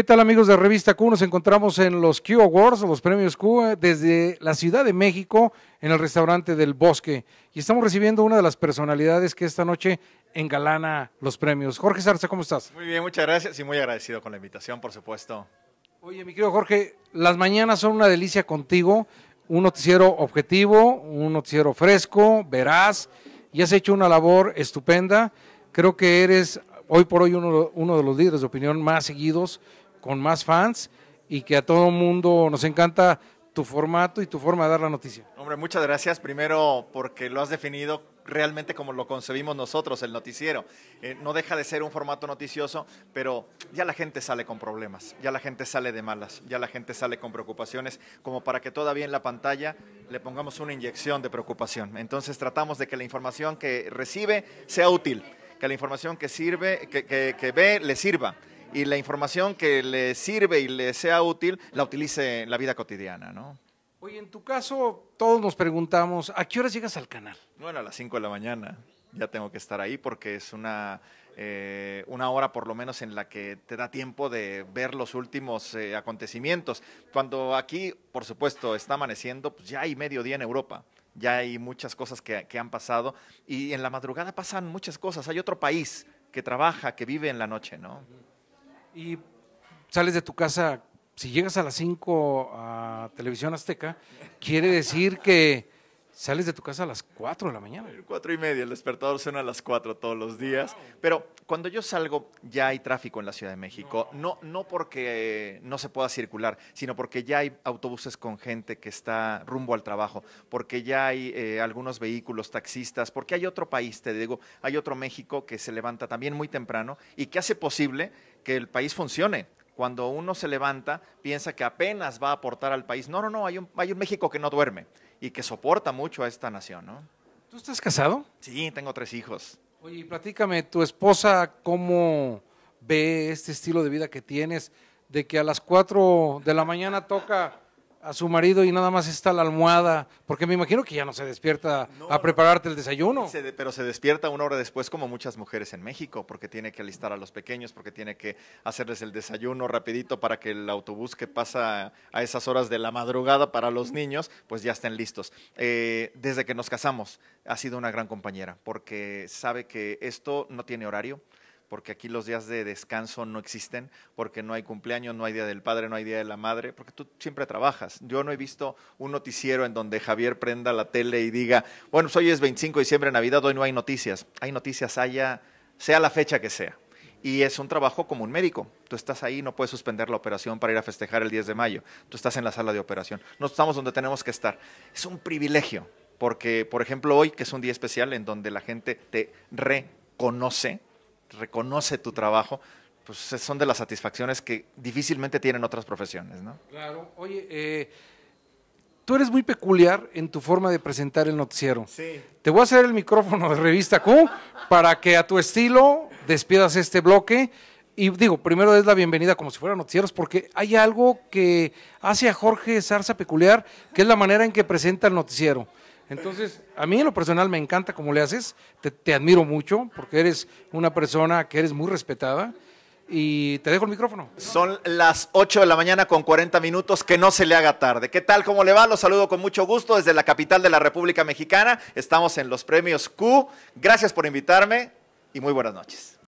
¿Qué tal amigos de Revista Q? Nos encontramos en los Q Awards, los premios Q, eh, desde la Ciudad de México, en el restaurante del Bosque. Y estamos recibiendo una de las personalidades que esta noche engalana los premios. Jorge Sarza, ¿cómo estás? Muy bien, muchas gracias y muy agradecido con la invitación, por supuesto. Oye, mi querido Jorge, las mañanas son una delicia contigo. Un noticiero objetivo, un noticiero fresco, veraz, y has hecho una labor estupenda. Creo que eres hoy por hoy uno, uno de los líderes de opinión más seguidos con más fans y que a todo mundo nos encanta tu formato y tu forma de dar la noticia. Hombre, muchas gracias. Primero, porque lo has definido realmente como lo concebimos nosotros, el noticiero. Eh, no deja de ser un formato noticioso, pero ya la gente sale con problemas, ya la gente sale de malas, ya la gente sale con preocupaciones, como para que todavía en la pantalla le pongamos una inyección de preocupación. Entonces tratamos de que la información que recibe sea útil, que la información que sirve, que, que, que ve, le sirva y la información que le sirve y le sea útil la utilice en la vida cotidiana, ¿no? Oye, en tu caso, todos nos preguntamos, ¿a qué horas llegas al canal? Bueno, a las 5 de la mañana. Ya tengo que estar ahí porque es una, eh, una hora por lo menos en la que te da tiempo de ver los últimos eh, acontecimientos. Cuando aquí, por supuesto, está amaneciendo, pues ya hay mediodía en Europa ya hay muchas cosas que, que, han pasado y en la madrugada pasan muchas cosas. Hay otro país que trabaja, que vive en la noche, ¿no? y sales de tu casa, si llegas a las 5 a Televisión Azteca, quiere decir que Sales de tu casa a las 4 de la mañana. 4 y media, el despertador suena a las 4 todos los días. Pero cuando yo salgo ya hay tráfico en la Ciudad de México. No, no porque eh, no se pueda circular, sino porque ya hay autobuses con gente que está rumbo al trabajo, porque ya hay eh, algunos vehículos, taxistas, porque hay otro país, te digo, hay otro México que se levanta también muy temprano y que hace posible que el país funcione cuando uno se levanta, piensa que apenas va a aportar al país. No, no, no, hay un, hay un México que no duerme y que soporta mucho a esta nación, ¿no? ¿Tú estás casado? Sí, tengo tres hijos. Oye, platícame, ¿tu esposa cómo ve este estilo de vida que tienes? De que a las 4 de la mañana toca a su marido y nada más está la almohada, porque me imagino que ya no se despierta a prepararte el desayuno. pero se despierta una hora después como muchas mujeres en México, porque tiene que alistar a los pequeños, porque tiene que hacerles el desayuno rapidito para que el autobús que pasa a esas horas de la madrugada para los niños, pues ya estén listos. Eh, desde que nos casamos ha sido una gran compañera, porque sabe que esto no tiene horario porque aquí los días de descanso no existen, porque no hay cumpleaños, no hay Día del Padre, no hay Día de la Madre, porque tú siempre trabajas. Yo no he visto un noticiero en donde Javier prenda la tele y diga, bueno, pues hoy es 25 de diciembre, Navidad, hoy no hay noticias. Hay noticias, allá, sea la fecha que sea. Y es un trabajo como un médico. Tú estás ahí, no puedes suspender la operación para ir a festejar el 10 de mayo. Tú estás en la sala de operación. No estamos donde tenemos que estar. Es un privilegio, porque, por ejemplo, hoy, que es un día especial en donde la gente te reconoce, reconoce tu trabajo, pues son de las satisfacciones que difícilmente tienen otras profesiones, ¿no? Claro, oye, eh, tú eres muy peculiar en tu forma de presentar el noticiero. Sí. Te voy a hacer el micrófono de Revista Q para que a tu estilo despidas este bloque. Y digo, primero es la bienvenida como si fuera noticieros, porque hay algo que hace a Jorge Sarza peculiar, que es la manera en que presenta el noticiero. Entonces, a mí en lo personal me encanta cómo le haces, te, admiro mucho porque eres una persona que eres muy respetada y te dejo el micrófono. Son las 8 de la mañana con 40 minutos, que no se le haga tarde. ¿Qué tal? ¿Cómo le va? Los saludo con mucho gusto desde la capital de la República Mexicana. Estamos en los premios Q. Gracias por invitarme y muy buenas noches.